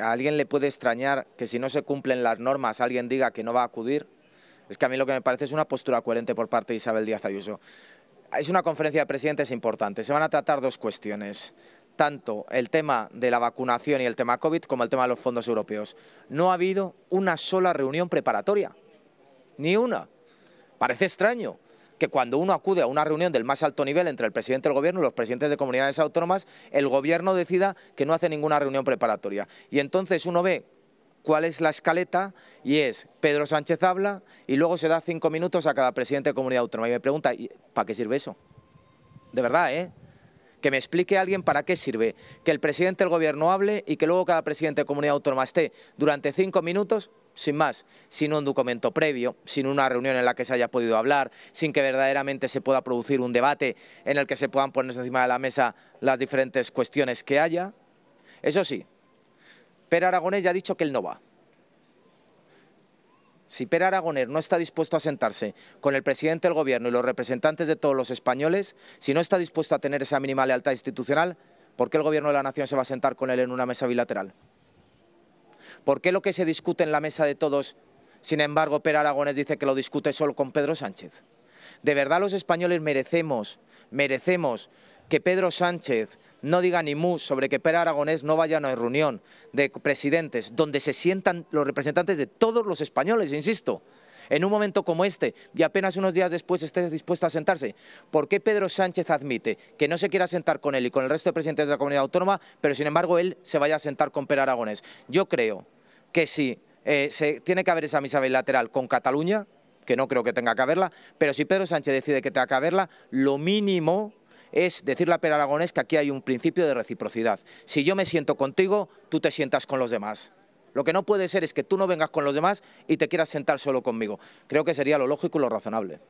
¿A alguien le puede extrañar que si no se cumplen las normas alguien diga que no va a acudir? Es que a mí lo que me parece es una postura coherente por parte de Isabel Díaz Ayuso. Es una conferencia de presidentes importante. Se van a tratar dos cuestiones. Tanto el tema de la vacunación y el tema COVID como el tema de los fondos europeos. No ha habido una sola reunión preparatoria. Ni una. Parece extraño que cuando uno acude a una reunión del más alto nivel entre el presidente del gobierno y los presidentes de comunidades autónomas, el gobierno decida que no hace ninguna reunión preparatoria. Y entonces uno ve cuál es la escaleta y es Pedro Sánchez habla y luego se da cinco minutos a cada presidente de comunidad autónoma. Y me pregunta, ¿para qué sirve eso? De verdad, ¿eh? que me explique alguien para qué sirve, que el presidente del gobierno hable y que luego cada presidente de comunidad autónoma esté durante cinco minutos sin más, sin un documento previo, sin una reunión en la que se haya podido hablar, sin que verdaderamente se pueda producir un debate en el que se puedan poner encima de la mesa las diferentes cuestiones que haya. Eso sí, pero Aragonés ya ha dicho que él no va. Si Per Aragonés no está dispuesto a sentarse con el presidente del gobierno y los representantes de todos los españoles, si no está dispuesto a tener esa mínima lealtad institucional, ¿por qué el gobierno de la nación se va a sentar con él en una mesa bilateral? ¿Por qué lo que se discute en la mesa de todos, sin embargo, Per Aragonés dice que lo discute solo con Pedro Sánchez? ¿De verdad los españoles merecemos, merecemos que Pedro Sánchez no diga ni mu sobre que Pera Aragonés no vaya a una reunión de presidentes donde se sientan los representantes de todos los españoles, insisto, en un momento como este y apenas unos días después estés dispuesto a sentarse. ¿Por qué Pedro Sánchez admite que no se quiera sentar con él y con el resto de presidentes de la comunidad autónoma, pero sin embargo él se vaya a sentar con Pera Aragonés? Yo creo que si eh, se tiene que haber esa misa bilateral con Cataluña, que no creo que tenga que haberla, pero si Pedro Sánchez decide que tenga que haberla, lo mínimo es decirle a Per Aragonés que aquí hay un principio de reciprocidad. Si yo me siento contigo, tú te sientas con los demás. Lo que no puede ser es que tú no vengas con los demás y te quieras sentar solo conmigo. Creo que sería lo lógico y lo razonable.